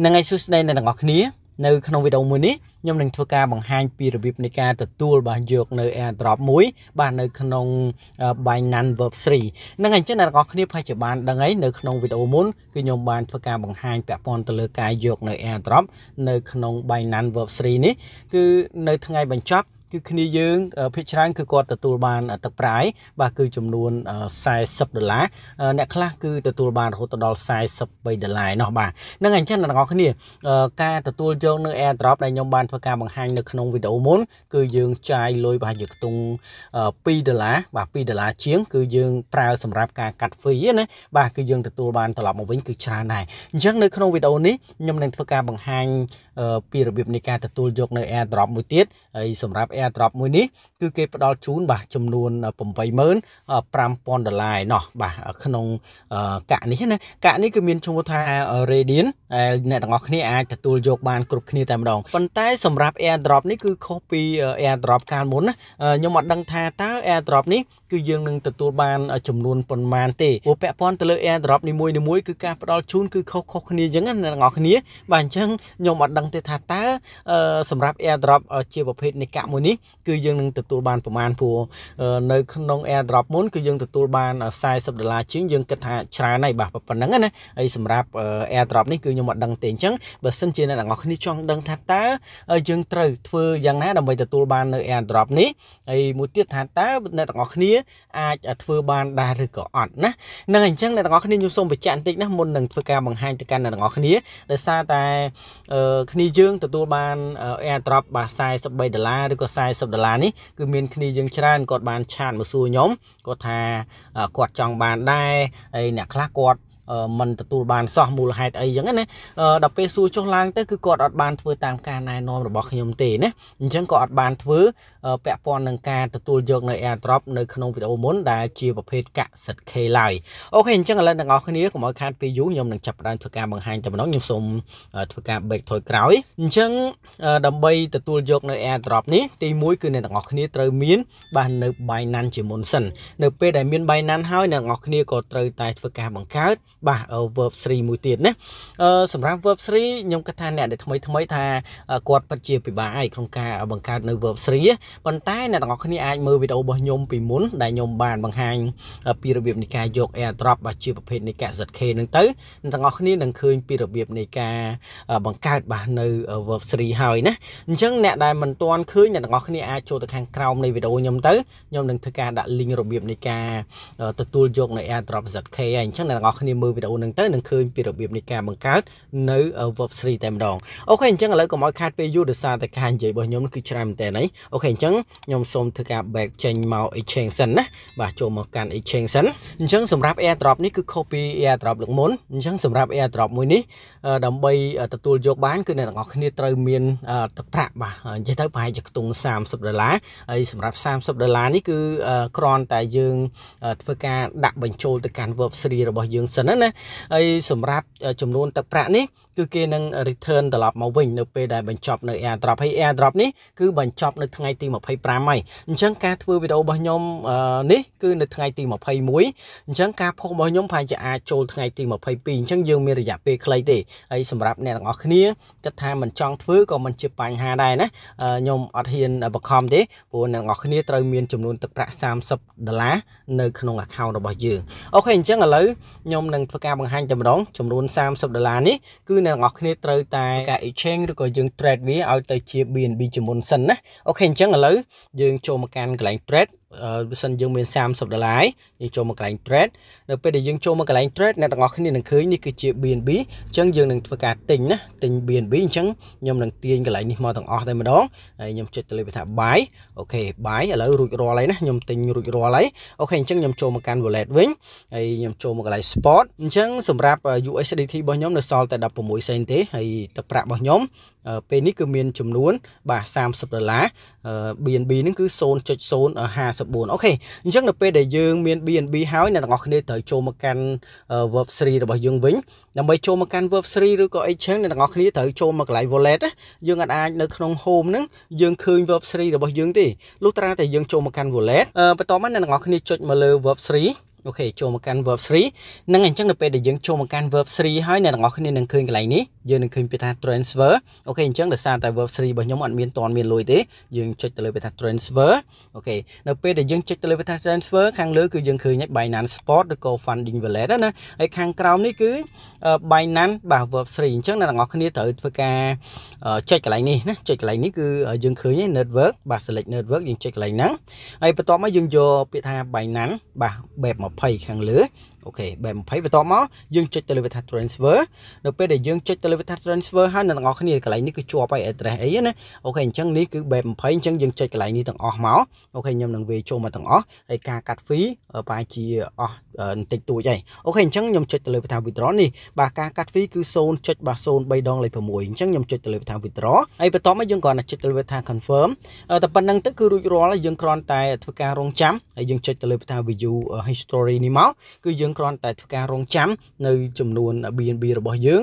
នឹងឲ្យសួស្តីអ្នកទាំងអស់គ្នានៅក្នុងវីដេអូមួយនេះខ្ញុំនឹងធ្វើការបង្ហាញពីរបៀបនៃការទទួលបាទយកនៅ AirDrop មួយបាទនៅក្នុង Binance Verb 3ហ្នឹងអញ្ចឹងអ្នកទាំងអស់គ្នាប្រហែលជាបានដឹងហើយនៅក្នុងវីដេអូមុនគឺខ្ញុំបានធ្វើការបង្ហាញពាក់ព័ន្ធទៅលើការយកនៅ AirDrop នៅក្នុង Binance Verb 3នេះគឺនៅថ្ងៃបញ្ចប់គឺគ្នាយើងភាគច្រើនគឺគាត់ទទួលបានទឹកប្រាយបាទគឺចំនួន40ដុល្លារអ្នក ខ្លះគឺទទួលបានរហូតដល់43ដុល្លារនោះបាទនឹងអញ្ចឹងអ្នកនរគ្នាការទទួលយកនៅ AirDrop ដែលខ្ញុំបានធ្វើការបង្ហាញនៅក្នុងវីដេអូមុនគឺយើងចាយលុយប្រហែលជាខ្ទង់2ដុល្លារបាទ2ដុល្លារជាង គឺយើងប្រើ សម្រាប់ការកាត់ fee ណាបាទគឺយើងទទួលបានត្រឡប់មកវិញគឺច្រើនដែរអញ្ចឹងនៅក្នុងវីដេអូនេះខ្ញុំនឹងធ្វើការបង្ហាញពីរបៀបនៃការទទួលយកនៅ AirDrop មួយទៀតហើយសម្រាប់ Air Drop មួយនេះគឺគេផ្ដល់ជូនបាទចំនួន85000ដុល្លារឯណោះបាទក្នុងកាក់នេះណាកាក់នេះគឺមានឈ្មោះថា Radiant ដែលអ្នកទាំងអស់គ្នាអាចទទួលយកបានគ្រប់គ្នាតែម្ដងប៉ុន្តែសម្រាប់ Air Drop នេះគឺខុសពី Air Drop កាលមុនណាខ្ញុំអត់ដឹងថាតើ Air Drop នេះគឺយើងនឹងទទួលបានចំនួនប៉ុន្មានទេព្រោះពាក់ព័ន្ធទៅលើ Air Drop នីមួយៗគឺការផ្ដល់ជូនគឺខុសខុសគ្នាអញ្ចឹងណាអ្នកទាំងអស់គ្នា បាទអញ្ចឹងខ្ញុំអត់ដឹងទេថាតើសម្រាប់ Air Drop ជាប្រភេទនៃកាក់មួយនេះនេះគឺយើងនឹងទទួលបានប្រមាណព្រោះនៅ ក្នុង AirDrop មុនគឺយើងទទួលបាន40ដុល្លារជាងយើងគិតថាច្រើនហើយបាទប៉ុណ្ណឹងណាហើយសម្រាប់ AirDrop នេះគឺខ្ញុំអត់ដឹងទេអញ្ចឹងបើសិនជាអ្នកទាំងអស់គ្នាចង់ដឹងថាតើយើងត្រូវធ្វើយ៉ាងណាដើម្បីទទួលបាននៅ AirDrop នេះហើយមួយទៀតថាតើអ្នកទាំងអស់គ្នាអាចធ្វើបានដែរឬក៏អត់ណានឹងអញ្ចឹងអ្នកទាំងអស់គ្នាខ្ញុំសូមបញ្ជាក់បន្តិចណាមុននឹងធ្វើការបង្ហាញទៅកាន់អ្នកទាំងអស់គ្នាដោយសារតែគ្នាយើងទទួលបាន AirDrop បាទ43ដុល្លារឬក៏40ដុល្លារនេះគឺមានគ្នាយើងច្រើនគាត់បានឆាតមកសួរខ្ញុំគាត់ថាគាត់ចង់បានដែរហើយអ្នកខ្លះគាត់មិនទទួលបានសោះមូលហេតុអីចឹងណាដល់ពេលសួរចុះឡើងទៅគឺគាត់អត់បានធ្វើតាមការណែនាំរបស់ខ្ញុំទេណាអញ្ចឹងក៏អត់បានធ្វើពាក់ព័ន្ធនឹងការទទួលយកនៅ AirDrop នៅក្នុងវីដេអូមុនដែលជាប្រភេទកសិត K ឡើយអូខេអញ្ចឹងឥឡូវទាំងអស់គ្នាកុំឲ្យខាតពេលយូរខ្ញុំនឹងចាប់ផ្ដើមធ្វើការបង្ហាញតែម្ដងខ្ញុំសូមធ្វើការបេកថយក្រោយអញ្ចឹងដើម្បីទទួលយកនៅ AirDrop នេះទី1គឺអ្នកទាំងអស់គ្នាត្រូវមានបាននៅ Binance ជាមុនសិននៅ ពេលដែលមាន Binance ហើយអ្នកទាំងអស់គ្នាក៏ត្រូវតែធ្វើការបង្កើតបាទ verb 3មួយទៀតណាសម្រាប់ verb 3ខ្ញុំគិតថាអ្នកដែលថ្មីថ្មីថាគាត់ពិតជាពិបាកឯក្នុងការ បង្កើតនៅ verb 3ប៉ុន្តែអ្នកទាំងអស់គ្នាអាចមើលវីដេអូរបស់ខ្ញុំពីមុនដែលខ្ញុំបានបង្ហាញពីរបៀបនៃការយក air drop បាទជាប្រភេទនៃ ZK ហ្នឹងទៅអ្នកទាំងអស់គ្នានឹងឃើញពីរបៀបនៃការបង្កើតបាទនៅ verb 3ហើយណាអញ្ចឹងអ្នកដែលមិនទាន់ឃើញអ្នកទាំងអស់គ្នាអាចចូលទៅខាងក្រោមនៃវីដេអូខ្ញុំទៅខ្ញុំនឹងធ្វើការដាក់ link របៀបនៃការទទួលយកនៅ air drop ZK ហើយអញ្ចឹងអ្នកទាំងអស់គ្នាមើលវីដេអូនឹងទៅនឹងឃើញពីរបៀបនៃការបង្កើតនៅ Web3 តែម្ដងអូខេអញ្ចឹងឥឡូវកុំឲ្យខាតពេលយូរដោយសារតែការនិយាយរបស់ខ្ញុំគឺច្រើនមែនតើនេះអូខេអញ្ចឹងខ្ញុំសូមធ្វើការ back ចេញមក exchange សិនណាបាទចូលមកកាន់ exchange សិនអញ្ចឹងសម្រាប់ airdrop នេះគឺ copy airdrop លើកមុនអញ្ចឹងសម្រាប់ airdrop មួយនេះដើម្បីទទួលយកបានគឺអ្នកទាំងអស់គ្នាត្រូវមានទឹកប្រាក់បាទនិយាយទៅប្រហែលជាខ្ទង់30ដុល្លារហើយសម្រាប់30ដុល្លារនេះគឺគ្រាន់តែយើងធ្វើការដាក់បញ្ចូលទៅកាន់ web3 របស់យើងសិនណាណាហើយសម្រាប់ចំនួនទឹកប្រាក់នេះគឺគេនឹង return ត្រឡប់មកវិញនៅពេលដែលបញ្ចប់នៅ airdrop ហើយ airdrop នេះគឺបញ្ចប់នៅថ្ងៃទី25ហើយអញ្ចឹងការធ្វើវីដេអូរបស់ខ្ញុំនេះ គឺនៅថ្ងៃទី21អញ្ចឹងការផុសរបស់ខ្ញុំប្រហែលជាអាចចូលថ្ងៃទី22អញ្ចឹងយើងមានរយៈពេលខ្លីទេហើយសម្រាប់អ្នកទាំងអស់គ្នាគិតថាមិនចង់ធ្វើក៏មិនជាបញ្ហាដែរណាខ្ញុំអត់ហ៊ានបខំទេព្រោះអ្នកទាំងអស់គ្នាត្រូវមានចំនួនទឹកប្រាក់30ដុល្លារនៅក្នុង account របស់យើងអូខេអញ្ចឹងឥឡូវខ្ញុំនឹងធ្វើការបង្ហាញតែម្ដងចំនួន30ដុល្លារនេះគឺអ្នកទាំងអស់គ្នាត្រូវតែការ exchange ឬក៏យើង trade វាឲ្យទៅជា BNB ជាមុនសិនណាអូខេអញ្ចឹងឥឡូវយើងចូលមកកាន់កន្លែង trade បើសិនយើងមាន30ដុល្លារយើងចូលមកកន្លែង trade នៅពេលដែលយើងចូលមកកន្លែង trade អ្នកទាំងអស់គ្នានឹងឃើញនេះគឺជា BNB អញ្ចឹងយើងនឹងធ្វើការទិញណាទិញ BNB អញ្ចឹងខ្ញុំនឹងទាញកន្លែងនេះមកទាំងអស់តែម្ដងហើយខ្ញុំចុចទៅលើវាថា buy អូខេ buy ឥឡូវរួចរាល់ហើយណាខ្ញុំទិញរួចរាល់ហើយអូខេអញ្ចឹងខ្ញុំចូលមកកាន់ wallet វិញហើយខ្ញុំចូលមកកន្លែង spot អញ្ចឹងសម្រាប់ USDT របស់ខ្ញុំនៅសល់តែ16សេនទេហើយទឹកប្រាក់របស់ខ្ញុំពេលនេះគឺមានចំនួន បាទ30ដុល្លារ BNB ហ្នឹងគឺ0.050 54អូខេអញ្ចឹងនៅពេលដែលយើងមាន BNB ហើយអ្នកទាំងអស់គ្នាត្រូវចូលមកកាន់ verb 3របស់យើងវិញដើម្បីចូលមកកាន់ verb 3ឬក៏ exchange អ្នកទាំងអស់គ្នាត្រូវចូលមកកន្លែង wallet យើងអាចនៅក្នុង home ហ្នឹងយើងឃើញ verb 3របស់យើងទេលុះត្រាតែយើងចូលមកកាន់ wallet បន្ទាប់មកអ្នកទាំងអស់គ្នាចុចមកលើ verb 3អូខេចូលមកកាន់ verb 3នឹងអញ្ចឹងនៅពេលដែលយើងចូលមកកាន់ verb 3ហើយអ្នកទាំងអស់គ្នានឹងឃើញកន្លែងនេះយើងនឹងឃើញពាក្យថា transfer អូខេអញ្ចឹងដោយសារតែ verb 3របស់ខ្ញុំអត់មានតនមានលុយទេយើងចុចទៅលើពាក្យថា transfer អូខេនៅពេលដែលយើងចុចទៅលើពាក្យថា transfer ខាងលើគឺយើងឃើញ Binance Spot ឬក៏ Funding Wallet ណាហើយខាងក្រោមនេះគឺ Binance បាទ verb 3អញ្ចឹងអ្នកទាំងអស់គ្នាត្រូវធ្វើការចុចកន្លែងនេះណាចុចកន្លែងនេះគឺយើងឃើញ network បាទ select network យើងចុចកន្លែងហ្នឹងហើយបន្ទាប់មកយើងយកពាក្យថា Binance បាទបែបภัยแข็งเหลือអូខេបែប20បន្ទាប់មកយើងចុចទៅលើវាថា transfer នៅពេលដែលយើងចុចទៅលើវាថា transfer ហើយអ្នកទាំងអស់គ្នាកន្លែងនេះគឺជាប់ហើយ address អីណាអូខេអញ្ចឹងនេះគឺបែប20អញ្ចឹងយើងចុចកន្លែងនេះទាំងអស់មកអូខេខ្ញុំនឹងវាចូលមកទាំងអស់ហើយការកាត់ fee ប្រហែលជាអស់បន្តិចតួចហើយអូខេអញ្ចឹងខ្ញុំចុចទៅលើវាថា withdraw នេះបាទការកាត់ fee គឺ0.03ដងលេខ6អញ្ចឹងខ្ញុំចុចទៅលើវាថា withdraw ហើយបន្ទាប់មកយើងគ្រាន់តែចុចទៅលើវាថា confirm តែប៉ុណ្្នឹងទៅគឺរួចរាល់ហើយយើងគ្រាន់តែធ្វើការរងចាំហើយយើងចុចទៅលើវាថា view history នេះមកគឺយើងយើងគ្រាន់តែធ្វើការរងចាំនៅចំនួន BNB របស់យើង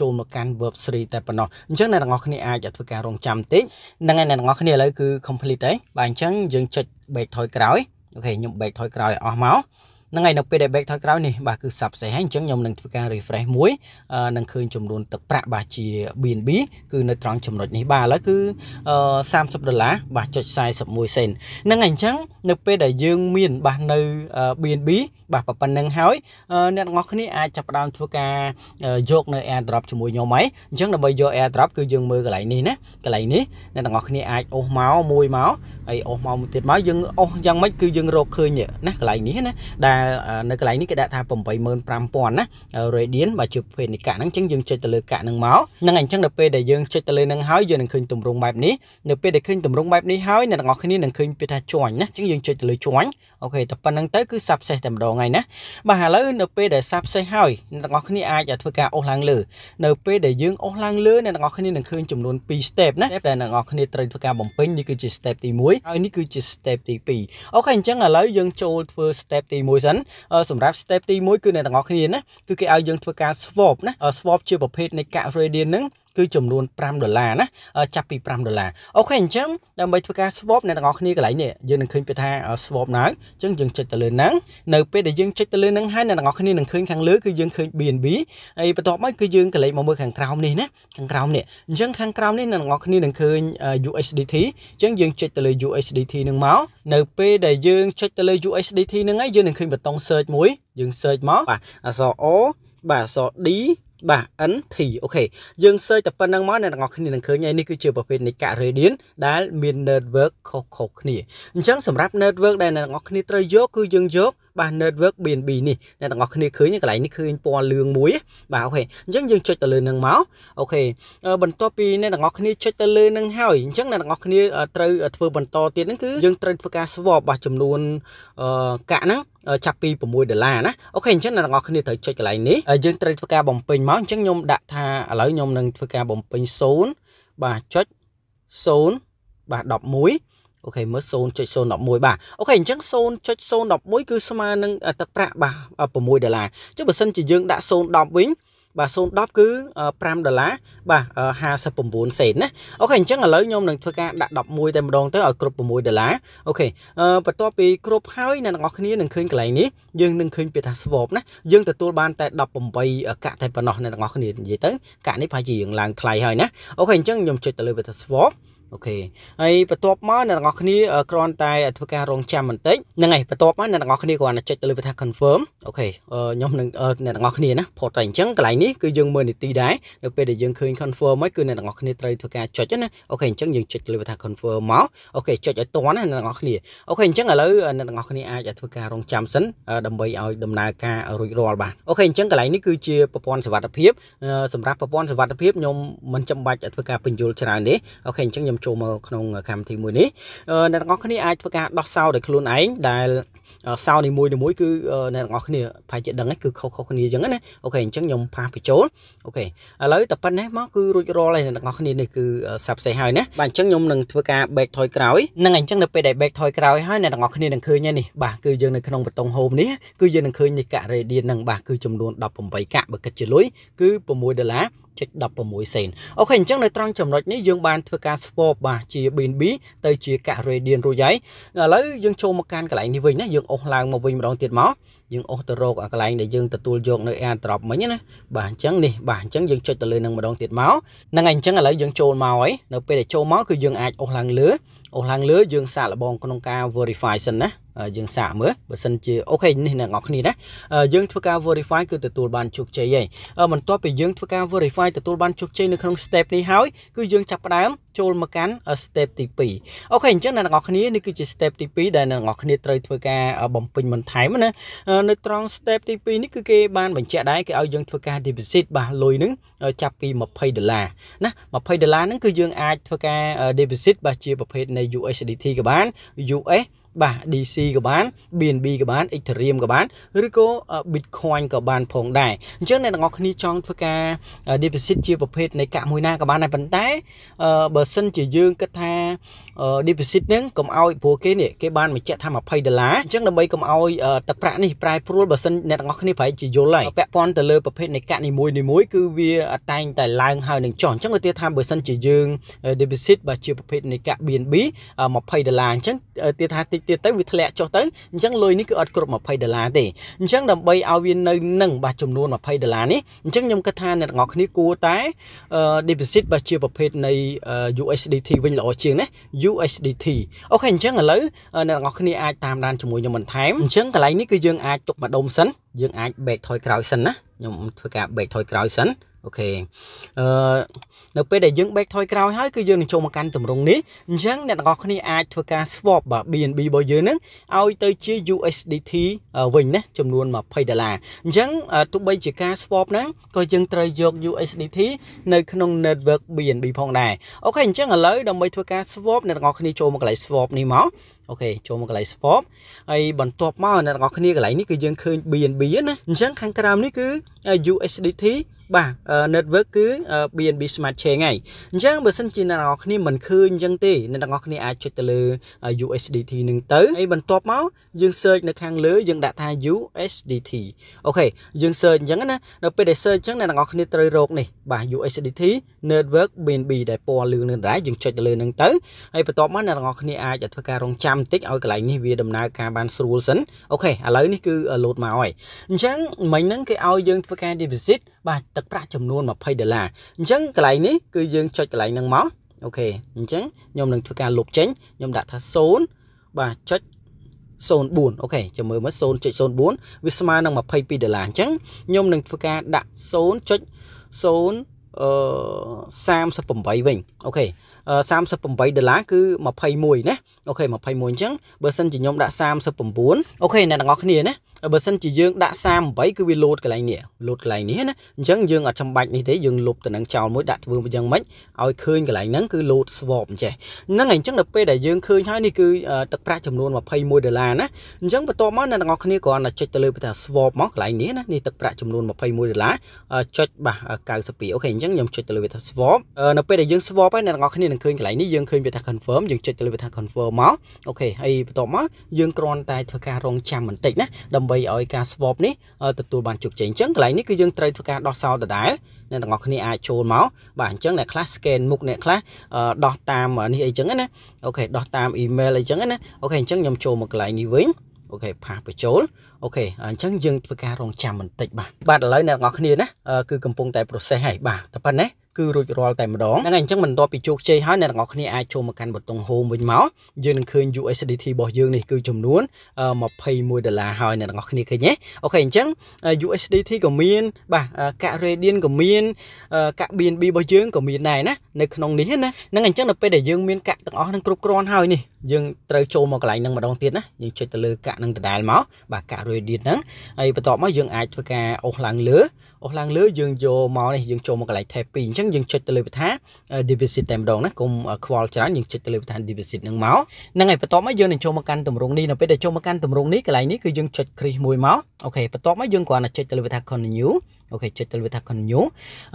ចូលមកកាន់ verb 3តែប៉ុណ្ណោះអញ្ចឹងអ្នកទាំងអស់គ្នាអាចធ្វើការរងចាំតិចហ្នឹងហើយអ្នកទាំងអស់គ្នាឥឡូវគឺ complete ហើយបាទអញ្ចឹងយើងចុច back ថយក្រោយអូខេខ្ញុំ back ថយក្រោយអស់មកហ្នឹងហើយនៅពេលដែល back ថយក្រោយនេះបាទគឺ sub សេះហើយអញ្ចឹងខ្ញុំនឹងធ្វើការ refresh មួយនឹងឃើញចំនួនទឹកប្រាក់បាទជា BNB គឺនៅត្រង់ចំណុចនេះបាទឥឡូវគឺ30ដុល្លារបាទចុច41សេនហ្នឹងហើយអញ្ចឹងនៅពេលដែលយើងមានបាទនៅ BNB បាទប៉ុណ្្នឹងហើយអ្នកទាំងអស់គ្នាអាចចាប់ផ្ដើមធ្វើការយកនៅ AirDrop ជាមួយខ្ញុំហើយអញ្ចឹងដើម្បីយក AirDrop គឺយើងមើលកន្លែងនេះណាកន្លែងនេះអ្នកទាំងអស់គ្នាអាចអូសមកមួយមកហើយអូសមកមួយទៀតមកយើងអូសយ៉ាងម៉េចគឺយើងរកឃើញណាកន្លែងនេះណាដែលដែលនៅកន្លែងនេះគេដាក់ថា85000ណា radian បើជាភេទនៃកាក់ហ្នឹងអញ្ចឹងយើងចុចទៅលើកាក់ហ្នឹងមកហ្នឹងអញ្ចឹងដល់ពេលដែលយើងចុចទៅលើហ្នឹងហើយយើងនឹងឃើញទម្រង់បែបនេះនៅពេលដែលឃើញទម្រង់បែបនេះហើយអ្នកទាំងអស់គ្នានឹងឃើញពាក្យថាជួញណាអញ្ចឹងយើងចុចទៅលើជួញអូខេតែប៉ុណ្្នឹងទៅគឺសាប់សេះតែម្ដងហើយណាបាទឥឡូវនៅពេលដែលសាប់សេះហើយអ្នកទាំងអស់គ្នាអាចធ្វើការអូសឡើងលើនៅពេលដែលយើងអូសឡើងលើអ្នកទាំងអស់គ្នានឹងឃើញចំនួន2 step ណាដែលអ្នកទាំងអស់គ្នាត្រូវធ្វើការបំពេញនេះគឺជា step ទី1ហើយនេះគឺជា step ទី2អូខេអញ្ចឹងឥឡូវយើងចូលធ្វើ step ទី1សិនចឹងសម្រាប់ step ទី1គឺអ្នកទាំងអស់គ្នាណាគឺគេឲ្យយើងធ្វើការ swap ណា swap ជាប្រភេទនៃកាក់ radian ហ្នឹងគឺចំនួន5ដុល្លារណាចាប់ពី5ដុល្លារអូខេអញ្ចឹងដើម្បីធ្វើការ swap អ្នកទាំងអស់គ្នាកន្លែងនេះយើងនឹងឃើញពាក្យថា swap now អញ្ចឹងយើងចុចទៅលើហ្នឹងនៅពេលដែលយើងចុចទៅលើហ្នឹងហើយអ្នកទាំងអស់គ្នានឹងឃើញខាងលើគឺយើងឃើញ BNB ហើយបន្ទាប់មកគឺយើងកលេចមកមើលខាងក្រោមនេះណាខាងក្រោមនេះអញ្ចឹងខាងក្រោមនេះអ្នកទាំងអស់គ្នានឹងឃើញ USDT អញ្ចឹងយើងចុចទៅលើ USDT ហ្នឹងមកនៅពេលដែលយើងចុចទៅលើ USDT ហ្នឹងហើយយើងនឹងឃើញប៊ូតុង search មួយយើង search មកបាទអក្សរ O បាទអក្សរ D បាទ NT អូខេយើង search តែប៉ុណ្្នឹងមកអ្នកទាំងអស់គ្នានឹងឃើញហើយនេះគឺជាប្រភេទនៃកាក់ Radian ដែល មាន network ខុសៗគ្នាអញ្ចឹងសម្រាប់ network ដែលអ្នកទាំងអស់គ្នាត្រូវយកគឺយើងយកបាទ network BNB នេះអ្នកទាំងអស់គ្នាឃើញកន្លែងនេះឃើញពណ៌លឿងមួយបាទអូខេអញ្ចឹងយើងចុចទៅលើនឹងមកអូខេបន្ទាប់ពីអ្នកទាំងអស់គ្នាចុចទៅលើនឹងហើយអញ្ចឹងអ្នកទាំងអស់គ្នាត្រូវធ្វើបន្តទៀតហ្នឹងគឺយើងត្រូវធ្វើការ swap បាទចំនួនកាក់ហ្នឹងចាប់ពី6ដុល្លារណាអូខេអញ្ចឹងអ្នកទាំងអស់គ្នាត្រូវចុចកន្លែងនេះយើងត្រូវធ្វើការបំពេញមកអញ្ចឹងខ្ញុំដាក់ថាឥឡូវខ្ញុំនឹងធ្វើការបំពេញ0បាទចុច0បាទ11អូខេមើល0.011បាទអូខេអញ្ចឹង0.011គឺស្មើនឹងទឹកប្រាក់បាទ6ដុល្លារចុះបើសិនជាយើងដាក់0.10វិញបាទ0.10គឺ5ដុល្លារបាទ59សេនណាអូខេអញ្ចឹងឥឡូវខ្ញុំនឹងធ្វើការដាក់11តែម្ដងទៅឲ្យគ្រប់6ដុល្លារអូខេបន្ទាប់ពីគ្រប់ហើយអ្នកទាំងអស់គ្នានឹងឃើញកន្លែងនេះយើងនឹងឃើញពាក្យថា swap ណាយើងទទួលបានតែ18កាក់តែប៉ុណ្ណោះអ្នកទាំងអស់គ្នានិយាយទៅកាក់នេះប្រហែលជាយើងឡើងថ្លៃហើយណាអូខេអញ្ចឹងខ្ញុំចុចទៅលើពាក្យថា swap អូខេហើយបន្ទាប់មកអ្នកទាំងអស់គ្នាគ្រាន់តែធ្វើការរងចាំបន្តិចហ្នឹងហើយបន្ទាប់មកអ្នកទាំងអស់គ្នាគ្រាន់តែចុចទៅលើបថា confirm អូខេខ្ញុំនឹងអ្នកទាំងអស់គ្នាណាផុតតែអញ្ចឹងកន្លែងនេះគឺយើងមើលនីតិដែរនៅពេលដែលយើងឃើញ confirm មកគឺអ្នកទាំងអស់គ្នាត្រូវធ្វើការចុចណាអូខេអញ្ចឹងយើងចុចទៅលើបថា confirm មកអូខេចុចឲ្យតាន់ណាអ្នកទាំងអស់គ្នាអូខេអញ្ចឹងឥឡូវអ្នកទាំងអស់គ្នាអាចធ្វើការរងចាំសិនដើម្បីឲ្យដំណើរការរួចរាល់បាទអូខេអញ្ចឹងកន្លែងនេះគឺជាប្រព័ន្ធសុវត្ថិភាពសម្រាប់ប្រព័ន្ធសុវត្ថិភាពខ្ញុំមិនចាំបាច់ធ្វើការពន្យល់ច្រើនទេអូខេអញ្ចឹងខ្ញុំចូលមកក្នុងកម្មវិធីមួយនេះអ្នកទាំងអស់គ្នាអាចធ្វើការដោះសោដោយខ្លួនឯងដែលសោនីមួយនីមួយគឺអ្នកទាំងអស់គ្នាប្រហែលជាដឹងហ្នឹងគឺខុសខុសគ្នាអញ្ចឹងណាអូខេអញ្ចឹងខ្ញុំផាសបញ្ចូលអូខេឥឡូវតែប៉ុណ្ណេះមកគឺរួចរាល់ហើយអ្នកទាំងអស់គ្នានេះគឺសាប់សេះហើយណាបាទអញ្ចឹងខ្ញុំនឹងធ្វើការ back ថយក្រោយនឹងអញ្ចឹងនៅពេលដែល back ថយក្រោយហើយអ្នកទាំងអស់គ្នានឹងឃើញហើយនេះបាទគឺយើងនៅក្នុងបតុង home នេះគឺយើងនឹងឃើញនេះកាក់ radian នឹងបាទគឺចំនួន18កាក់បើគិតជាលុយគឺ6ដុល្លារ16.16សេនអូខេអញ្ចឹងនៅត្រង់ចំណុចនេះយើងបានធ្វើការ swap បាទជា BNB ទៅជាកាក់ Radian រួចហើយឥឡូវយើងចូលមកកាន់កន្លែងនេះវិញណាយើងអស់ឡើងមកវិញម្ដងទៀតមកយើងអស់ទៅរកអាកន្លែងដែលយើងទទួលយកនៅ AirDrop មិញណាបាទអញ្ចឹងនេះបាទអញ្ចឹងយើងចុចទៅលើនឹងម្ដងទៀតមកហ្នឹងហើយអញ្ចឹងឥឡូវយើងចូលមកហើយនៅពេលដែលចូលមកគឺយើងអាចអស់ឡើងលើអស់ឡើងលើយើងសាកល្បងក្នុងការ verify សិនណាយើងសាកមើលបើសិនជាអូខេនេះអ្នកនរគ្នាណាយើងធ្វើការ verify គឺទទួលបានជោគជ័យហើយបន្ទាប់ពីយើងធ្វើការ verify ទទួលបានជោគជ័យនៅក្នុង step នេះហើយគឺយើងចាប់ផ្ដើមចូលមកកាន់ step ទី2អូខេអញ្ចឹងអ្នកទាំងអស់គ្នានេះគឺជា step ទី2ដែលអ្នកទាំងអស់គ្នាត្រូវធ្វើការបំពេញបន្ថែមណានៅត្រង់ step ទី2នេះគឺគេបានបញ្ជាក់ដែរគេឲ្យយើងធ្វើការ deposit បាទលុយនឹងចាប់ពី20ដុល្លារណា20ដុល្លារហ្នឹងគឺយើងអាចធ្វើការ deposit បាទជាប្រភេទនៃ USDT ក៏បាន US បាទ DC ក៏បាន BNB ក៏បាន Ethereum ក៏បានឬក៏ Bitcoin ក៏បាន ផងដែរអញ្ចឹងអ្នកទាំងអស់គ្នាចង់ធ្វើការ deposit ជាប្រភេទនៃកាក់មួយណាក៏បានដែរប៉ុន្តែបើសិនជាយើងគិតថា deposit ហ្នឹងកុំឲ្យព្រោះគេនេះគេបានបញ្ជាក់ថា20ដុល្លារអញ្ចឹងដើម្បីកុំឲ្យទឹកប្រាក់នេះប្រែប្រួលបើសិនអ្នកទាំងអស់គ្នាប្រហែលជាយល់ហើយពាក់ព័ន្ធទៅលើប្រភេទនៃកាក់នីមួយនីមួយគឺវាតែងតែឡើងហើយនឹងចុះអញ្ចឹងឧទាហរណ៍ថាបើសិនជាយើង deposit បើជាប្រភេទនៃកាក់ BNB 20ដុល្លារអញ្ចឹងឧទាហរណ៍តិចទៀតទៅវាធ្លាក់ចុះទៅអញ្ចឹងលុយនេះគឺអត់គ្រប់20ដុល្លារទេអញ្ចឹងដើម្បីឲ្យវានៅនឹងបាទចំនួន20ដុល្លារនេះអញ្ចឹងខ្ញុំគិតថាអ្នកទាំងអស់គ្នាគួរតែ deposit បាទជាប្រភេទនៃ USDT វិញល្អជាងណា USDT អូខេអញ្ចឹងឥឡូវអ្នកទាំងអស់គ្នាអាចតាមដានជាមួយខ្ញុំបន្ថែមអញ្ចឹងកន្លែងនេះគឺយើងអាចទុកម្ដុំសិនយើងអាច back ថយក្រោយសិនណាខ្ញុំធ្វើការ back ថយក្រោយសិនអូខេអឺនៅពេលដែលយើងបែកថយក្រោយហើយគឺយើងនឹងចូលមកកាន់ទម្រង់នេះអញ្ចឹងអ្នកទាំងអស់គ្នាអាចធ្វើការ swap បាទ BNB របស់យើងនឹងឲ្យទៅជា USDT វិញណាចំនួន20ដុល្លារអញ្ចឹងទោះបីជាការ swap ហ្នឹងក៏យើងត្រូវយក USDT នៅក្នុង network BNB ផងដែរអូខេអញ្ចឹងឥឡូវដើម្បីធ្វើការ swap អ្នកទាំងអស់គ្នាចូលមកកន្លែង swap នេះមកអូខេចូលមកកន្លែង swap ហើយបន្ទាប់មកអ្នកទាំងអស់គ្នាកន្លែងនេះគឺយើងឃើញ BNB ណាអញ្ចឹងខាងក្រោមនេះគឺ USDT បាទ network គឺ BNB Smart Chain ហើយអញ្ចឹងបើសិនជាអ្នកនរគ្នាមិនឃើញអញ្ចឹងទេអ្នកនរគ្នាអាចចុចទៅលើ USDT នឹងទៅហើយបន្ទាប់មកយើង search នៅខាងលើយើងដាក់ថា USDT អូខេយើង search អញ្ចឹងណានៅពេលដែល search អញ្ចឹងអ្នកនរគ្នាត្រូវរកនេះបាទ USDT network BNB ដែលពណ៌លឿងនឹងដែរយើងចុចទៅលើនឹងទៅហើយបន្ទាប់មកអ្នកនរគ្នាអាចធ្វើការរងចាំបន្តិចឲ្យកន្លែងនេះវាដំណើរការបានស្រួលសិនអូខេឥឡូវនេះគឺ load មកហើយអញ្ចឹងមិញហ្នឹងគេឲ្យយើងធ្វើការ deposit បាទទឹកប្រាក់ចំនួន20ដុល្លារអញ្ចឹងកន្លែងនេះគឺយើងចុចកន្លែងហ្នឹងមកអូខេអញ្ចឹងខ្ញុំនឹងធ្វើការលុបចេញខ្ញុំដាក់ថា0បាទចុច04អូខេចាំមើលមើល0.04វាស្មើនឹង22ដុល្លារអញ្ចឹងខ្ញុំនឹងធ្វើការដាក់0.0អឺ38វិញអូខេ38ដុល្លារគឺ21ណាអូខេ21អញ្ចឹងបើសិនជាខ្ញុំដាក់39អូខេអ្នកទាំងអស់គ្នាណាបើសិនជាយើងដាក់38គឺវាលោតកន្លែងនេះលោតកន្លែងនេះណាអញ្ចឹងយើងអត់ចាំបាច់នេះទេយើងលុបទៅនឹងចោលមួយដាក់ធ្វើយ៉ាងម៉េចឲ្យឃើញកន្លែងហ្នឹងគឺលោត swap អញ្ចេះហ្នឹងហើយអញ្ចឹងដល់ពេលដែលយើងឃើញហើយនេះគឺទឹកប្រាក់ចំនួន21ដុល្លារណាអញ្ចឹងបន្ទាប់មកអ្នកទាំងអស់គ្នាគ្រាន់តែចុចទៅលើពាក្យថា swap មកកន្លែងនេះណានេះទឹកប្រាក់ចំនួន21ដុល្លារចុចបាទ92អូខេអញ្ចឹងខ្ញុំចុចទៅលើពាក្យថា swap នៅពេលដែលយើង swap ហើយអ្នកទាំងអស់គ្នានឹងឃើញកន្លែងនេះយើងឃើញពាក្យថា confirm យើងចុចទៅលើពាក្យថា confirm មកអូខេហើយបន្ទាប់មកយើងគ្រាន់តែធ្វើការរងចាំបន្តិចណាដើម្បីដើម្បីឲ្យការ swap នេះទទួលបានជោគជ័យអញ្ចឹងកន្លែងនេះគឺយើងត្រូវធ្វើការដោះសោតដដែលអ្នកទាំងអស់គ្នាអាចចូលមកបាទអញ្ចឹងអ្នកខ្លះ scan មុខអ្នកខ្លះដោះតាមនេះអីចឹងណាអូខេដោះតាម email អីចឹងណាអូខេអញ្ចឹងខ្ញុំចូលមកកន្លែងនេះវិញអូខេផាសបញ្ចូលអូខេអញ្ចឹងយើងធ្វើការរងចាំបន្តិចបាទបាទឥឡូវអ្នកទាំងអស់គ្នាណាគឺកំពុងតែ process ហើយបាទតែប៉ុណ្ណេះគឺរួចរាល់តែម្ដងហ្នឹងហើយអញ្ចឹងមិនតបពីជោគជ័យហើយអ្នកទាំងអស់គ្នាអាចចូលមកកាន់បតុង Home វិញមកយើងនឹងឃើញ USDT របស់យើងនេះគឺចំនួន21ដុល្លារហើយអ្នកទាំងអស់គ្នាឃើញទេអូខេអញ្ចឹង USDT ក៏មានបាទកាក់ Radian ក៏មានកាក់ BNB របស់យើងក៏មានដែរណានៅក្នុងនេះណាហ្នឹងអញ្ចឹងដល់ពេលដែលយើងមានកាក់ទាំងអស់នឹងគ្រប់គ្រាន់ហើយនេះយើងត្រូវចូលមកកន្លែងហ្នឹងម្ដងទៀតណាយើងចុចទៅលើកាក់ហ្នឹងដដែលមកបាទកាក់ Radian ហ្នឹងហើយបន្ទាប់មកយើងអាចធ្វើការអូសឡើងលើអូសឡើងលើយើងយកមកនេះយើងចូលមកកន្លែង tab 2អញ្ចឹងចឹងយើងចុចទៅលើវាថា deficit តែម្ដងណាកុំខ្វល់ច្រើនយើងចុចទៅលើវាថា deficit នឹងមកហ្នឹងហើយបន្ទាប់មកយើងនឹងចូលមកកាន់ទម្រង់នេះនៅពេលដែលចូលមកកាន់ទម្រង់នេះកន្លែងនេះគឺយើងចុច crease មួយមកអូខេបន្ទាប់មកយើងគ្រាន់តែចុចទៅលើវាថា continue អូខេចុចទៅលើវាថា continue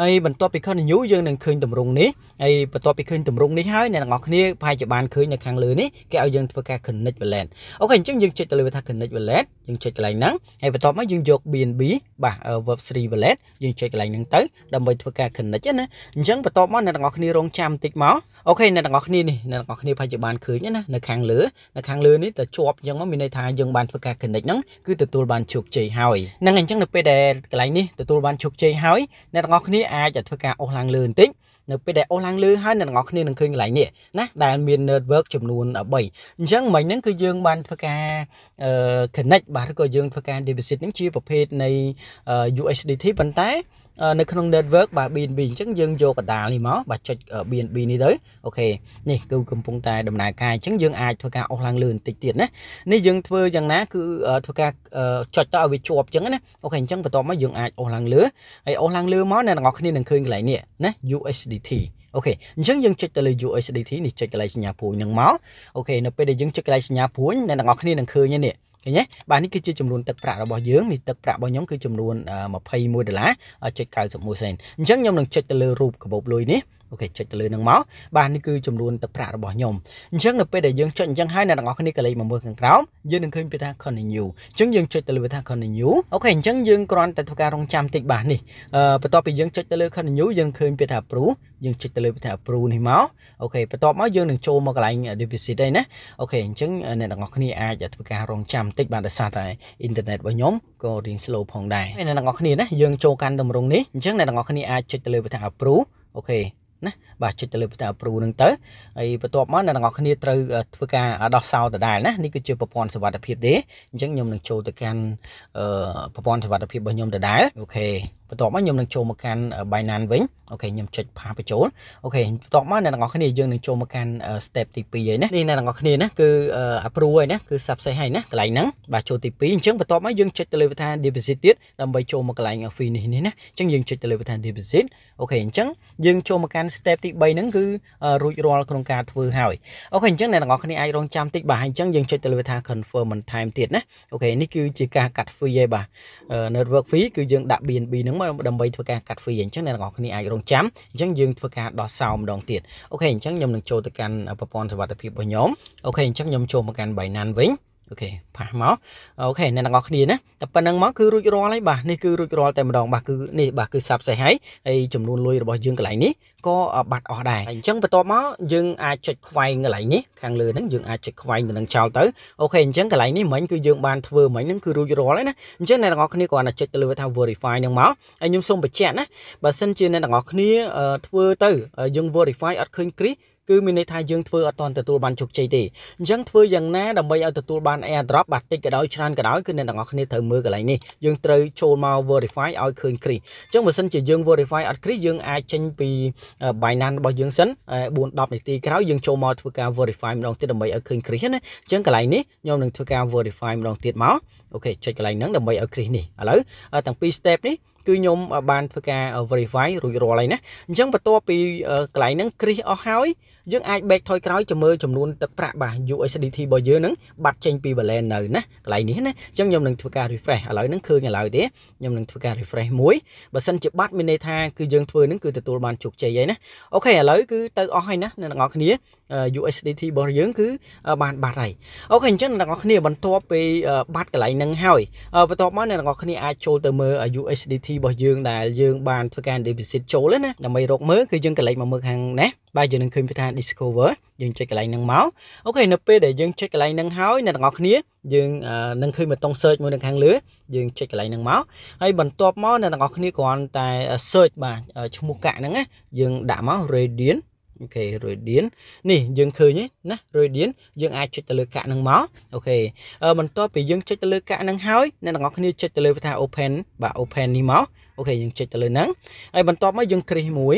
ហើយបន្ទាប់ពី continue យើងនឹងឃើញទម្រង់នេះហើយបន្ទាប់ពីឃើញទម្រង់នេះហើយអ្នកទាំងអស់គ្នាប្រហែលជាបានឃើញនៅខាងលើនេះគេឲ្យយើងធ្វើការ connect balance អូខេអញ្ចឹងយើងចុចទៅលើវាថា connect balance យើងចុចកន្លែងហ្នឹងហើយបន្ទាប់មកយើងយក BNB បាទ verb 3 wallet យើងចុចកន្លែងហ្នឹងទៅដើម្បីធ្វើការ connect ណាអញ្ចឹងបន្ទាប់មកអ្នកទាំងអស់គ្នារងចាំបន្តិចមកអូខេអ្នកទាំងអស់គ្នានេះអ្នកទាំងអស់គ្នាប្រហែលជាបានឃើញណានៅខាងលើនៅខាងលើនេះទៅជាប់អញ្ចឹងមកមានន័យថាយើងបានធ្វើការ connect ហ្នឹងគឺទទួលបានជោគជ័យហើយហ្នឹងអញ្ចឹងនៅពេលដែលកន្លែងនេះទទួលបានជោគជ័យហើយអ្នកទាំងអស់គ្នាអាចទៅធ្វើការអូសឡើងលើបន្តិចនៅពេលដែលអូសឡើងលើហើយអ្នកទាំងអស់គ្នានឹងឃើញកន្លែងនេះណាដែលមាន network ចំនួន3អញ្ចឹងមិញហ្នឹងគឺយើងបានធ្វើការ connect បាទឬក៏យើងធ្វើការ deposit ហ្នឹងជាប្រភេទនៃ USDT ប៉ុន្តែនៅក្នុង network បាទ BNB អញ្ចឹងយើងយកកដាលនេះមកបាទចុច BNB នេះទៅអូខេនេះគឺកំពុងតែដំណើរការអញ្ចឹងយើងអាចធ្វើការអស់ឡើងលឿនបន្តិចទៀតណានេះយើងធ្វើយ៉ាងណាគឺធ្វើការចុចទៅឲ្យវាជាប់អញ្ចឹងណាអូខេអញ្ចឹងបន្ទាប់មកយើងអាចអស់ឡើងលឿនហើយអស់ឡើងលឿនមកអ្នកទាំងអស់គ្នានឹងឃើញកន្លែងនេះណា USDT អូខេអញ្ចឹងយើងចុចទៅលើ USDT នេះចុចកន្លែងសញ្ញាព្រួញនឹងមកអូខេនៅពេលដែលយើងចុចកន្លែងសញ្ញាព្រួញអ្នកទាំងអស់គ្នានឹងឃើញនេះឃើញទេបាទនេះគឺជាចំនួនទឹកប្រាក់របស់យើងនេះទឹកប្រាក់របស់ខ្ញុំគឺចំនួន21ដុល្លារ .91 សេនអញ្ចឹងខ្ញុំនឹងចុចទៅលើរូបកាបូបលុយនេះអូខេចុចទៅលើនឹងមកបាទនេះគឺចំនួនទឹកប្រាក់របស់ខ្ញុំអញ្ចឹងនៅពេលដែលយើងចុចអញ្ចឹងហើយអ្នកទាំងអស់គ្នាក៏លេខមកមើលខាងក្រោមយើងនឹងឃើញពាក្យថា continue អញ្ចឹងយើងចុចទៅលើពាក្យថា continue អូខេអញ្ចឹងយើងគ្រាន់តែធ្វើការរងចាំតិចបាទនេះបន្ទាប់ពីយើងចុចទៅលើ continue យើងឃើញពាក្យថា approve យើងចុចទៅលើពាក្យថា approve នេះមកអូខេបន្ទាប់មកយើងនឹងចូលមកកន្លែង deposit ឯណាអូខេអញ្ចឹងអ្នកទាំងអស់គ្នាអាចធ្វើការរងចាំតិចបាទដោយសារតែអ៊ីនធឺណិតរបស់ខ្ញុំក៏រៀង slow ផងដែរអ្នកទាំងអស់គ្នាណាយើងចូលកាន់តម្រងនេះអញ្ចឹងអ្នកទាំងអស់គ្នាអាចចុចទៅលើពាក្យថា approve អូខេね、បាទចុចទៅលើផ្ទាំង approve នឹងទៅហើយបន្ទាប់មកអ្នកទាំងអស់គ្នាត្រូវធ្វើការដោះសោតដដែលណានេះគឺជាប្រព័ន្ធសុវត្ថិភាពទេអញ្ចឹងខ្ញុំនឹងចូលទៅកាន់ប្រព័ន្ធសុវត្ថិភាពរបស់ខ្ញុំដដែលអូខេបន្ទាប់មកខ្ញុំនឹងចូលមកកាន់ Binance វិញអូខេខ្ញុំចុចផាបញ្ចូលអូខេបន្ទាប់មកអ្នកទាំងអស់គ្នាយើងនឹងចូលមកកាន់ step ទី2ហើយណានេះអ្នកទាំងអស់គ្នាណាគឺ approve ហើយណាគឺ subscribe ហើយណាកន្លែងហ្នឹងបាទចូលទី2អញ្ចឹងបន្ទាប់មកយើងចុចទៅលើវិធា deposit ទៀតដើម្បីចូលមកកន្លែង fee នេះនេះណាអញ្ចឹងយើងចុចទៅលើវិធា deposit អូខេអញ្ចឹងយើងចូលមកកាន់ step ទីទី3ហ្នឹងគឺរួចរាល់ក្នុងការធ្វើហើយអូខេអញ្ចឹងអ្នកទាំងអស់គ្នាអាចរងចាំតិចបាទអញ្ចឹងយើងចុចទៅលើថា confirm on time ទៀតណាអូខេនេះគឺជាការកាត់ fee ឯបាទ network fee គឺយើងដាក់ BNB ហ្នឹងមកដើម្បីធ្វើការកាត់ fee អញ្ចឹងអ្នកទាំងអស់គ្នាអាចរងចាំអញ្ចឹងយើងធ្វើការដោះសោម្ដងទៀតអូខេអញ្ចឹងខ្ញុំនឹងចូលទៅកាន់ប្រព័ន្ធសុវត្ថិភាពរបស់ខ្ញុំអូខេអញ្ចឹងខ្ញុំចូលមកកាន់ Binance វិញអូខេផាសមកអូខេអ្នកទាំងអស់គ្នាណាតែប៉ុណ្្នឹងមកគឺរួចរាល់ហើយបាទនេះគឺរួចរាល់តែម្ដងបាទគឺនេះបាទគឺសាប់សេះហើយហើយចំនួនលុយរបស់យើងកន្លែងនេះក៏បាត់អស់ដែរអញ្ចឹងបន្ទាប់មកយើងអាចចុចខ្វែងកន្លែងនេះខាងលើហ្នឹងយើងអាចចុចខ្វែងទៅនឹងចោលទៅអូខេអញ្ចឹងកន្លែងនេះមិញគឺយើងបានធ្វើមិញហ្នឹងគឺរួចរាល់ហើយណាអញ្ចឹងអ្នកទាំងអស់គ្នាគ្រាន់តែចុចទៅលើថា verify ហ្នឹងមកហើយខ្ញុំសូមបញ្ជាក់ណាបើសិនជាអ្នកទាំងអស់គ្នាធ្វើទៅយើង verify អត់ឃើញគ្រីគឺមានន័យថាយើងធ្វើអត់ទាន់ទទួលបានជោគជ័យទេអញ្ចឹងធ្វើយ៉ាងណាដើម្បីឲ្យទទួលបាន airdrop បាទតិចក៏ដោយច្រើនក៏ដោយគឺអ្នកទាំងអស់គ្នាត្រូវមើលកន្លែងនេះយើងត្រូវចូលមក verify ឲ្យឃើញ crease អញ្ចឹងបើសិនជាយើង verify អត់ crease យើងអាចចេញពី Binance របស់យើងសិន4 10នាទីក្រោយយើងចូលមកធ្វើការ verify ម្ដងទៀតដើម្បីឲ្យឃើញ crease ណាអញ្ចឹងកន្លែងនេះខ្ញុំនឹងធ្វើការ verify ម្ដងទៀតមកអូខេចុចកន្លែងហ្នឹងដើម្បីឲ្យ crease នេះឥឡូវទាំងពីរ step នេះគឺខ្ញុំបានធ្វើការ verify រួចរាល់ហើយណាអញ្ចឹងបន្ទាប់ពីកន្លែងហ្នឹងគ្រីសអស់ហើយយើងអាច back ថយក្រោយទៅមើលចំនួនទឹកប្រាក់បាទ USDT របស់យើងហ្នឹងបាត់ចេញពី balance នៅណាកន្លែងនេះណាអញ្ចឹងខ្ញុំនឹងធ្វើការ refresh ឥឡូវហ្នឹងឃើញឥឡូវទេខ្ញុំនឹងធ្វើការ refresh មួយបើសិនជាបាត់មានន័យថាគឺយើងធ្វើហ្នឹងគឺទទួលបានជោគជ័យហើយណាអូខេឥឡូវគឺទៅអស់ហើយណាអ្នកទាំងអស់គ្នា USDT របស់យើងគឺបានបាត់ហើយអូខេអញ្ចឹងអ្នកទាំងអស់គ្នាបន្ទាប់ពីបាត់កន្លែងហ្នឹងហើយបន្ទាប់មកអ្នកទាំងអស់គ្នាអាចចូលទៅមើល USDT របស់យើងដែលយើងបានធ្វើការ deficit ចូលណាដើម្បីរកមើលគឺយើងកលេចមកមើលខាងណាបាទយើងនឹងឃើញថា discover យើងចុចកន្លែងហ្នឹងមកអូខេនៅពេលដែលយើងចុចកន្លែងហ្នឹងហើយអ្នកទាំងអស់គ្នាយើងនឹងឃើញបន្ទង់ search មួយនៅខាងលើយើងចុចកន្លែងហ្នឹងមកហើយបន្ទាប់មកអ្នកទាំងអស់គ្នាគ្រាន់តែ search បាទឈ្មោះកាក់ហ្នឹងណាយើងដាក់មក radiant អូខេ radian នេះយើងឃើញណា radian យើងអាចចុចទៅលើកាក់នឹងមកអូខេបន្ទាប់ពីយើងចុចទៅលើកាក់នឹងហើយអ្នកទាំងអស់គ្នាចុចទៅលើថា open បាទ open នេះមកអូខេយើងចុចទៅលើហ្នឹងហើយបន្ទាប់មកយើងគ្រីសមួយ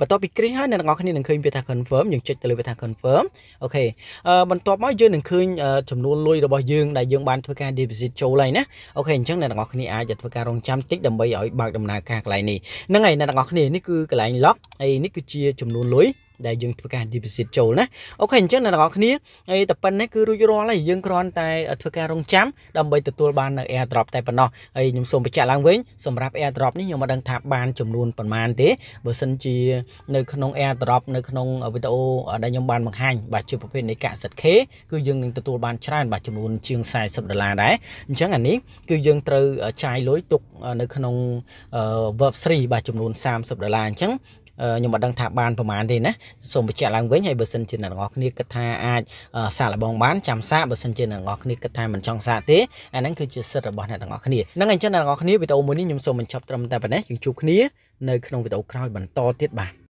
បន្ទាប់ពីគ្រីសហើយអ្នកទាំងអស់គ្នានឹងឃើញវាថា confirm យើងចុចទៅលើវាថា confirm អូខេអឺបន្ទាប់មកយើងនឹងឃើញចំនួនលុយរបស់យើងដែលយើងបានធ្វើការ deposit ចូលហើយណាអូខេអញ្ចឹងអ្នកទាំងអស់គ្នាអាចធ្វើការរងចាំតិចដើម្បីឲ្យបើកដំណើរការកន្លែងនេះហ្នឹងហើយអ្នកទាំងអស់គ្នានេះគឺកន្លែង log ហើយនេះគឺជាចំនួនលុយដែលយើងធ្វើការ deposit ចូលណាអូខេអញ្ចឹងអ្នកនរគ្នាអីតែប៉ុណ្ណេះគឺរួចរាល់ហើយយើងគ្រាន់តែ ធ្វើការរងចាំដើម្បីទទួលបាននៅ airdrop តែប៉ុណ្ណោះហើយខ្ញុំសូមបញ្ជាក់ឡើងវិញសម្រាប់ airdrop នេះខ្ញុំមិនដឹងថាបានចំនួនប៉ុន្មានទេបើសិនជា នៅក្នុង airdrop នៅក្នុងវីដេអូដែលខ្ញុំបានបង្ហាញ បាទជាប្រភេទនៃកាសិត K គឺយើងនឹងទទួលបាន ច្រើនបាទចំនួន ជាង40ដុល្លារដែរអញ្ចឹងអានេះគឺយើងត្រូវចាយលុយទុកនៅក្នុង verb 3បាទចំនួន30ដុល្លារអញ្ចឹងខ្ញុំមិនដឹងថាបានប្រមាណទេណាសូមបញ្ជាក់ឡើងវិញហើយបើសិនជាអ្នកទាំងអស់គ្នាគិតថាអាច សាកល្បងបានចាំសាកបើសិនជាអ្នកទាំងអស់គ្នាគិតថាមិនចង់សាកទេអាហ្នឹងគឺជាសិទ្ធិរបស់អ្នកទាំងអស់គ្នាហ្នឹងអញ្ចឹងអ្នកទាំងអស់គ្នាវីដេអូមួយនេះខ្ញុំសូមបញ្ចប់ត្រឹមតែប៉ុណ្ណេះយើងជួបគ្នានៅក្នុងវីដេអូក្រោយបន្តទៀតបាទ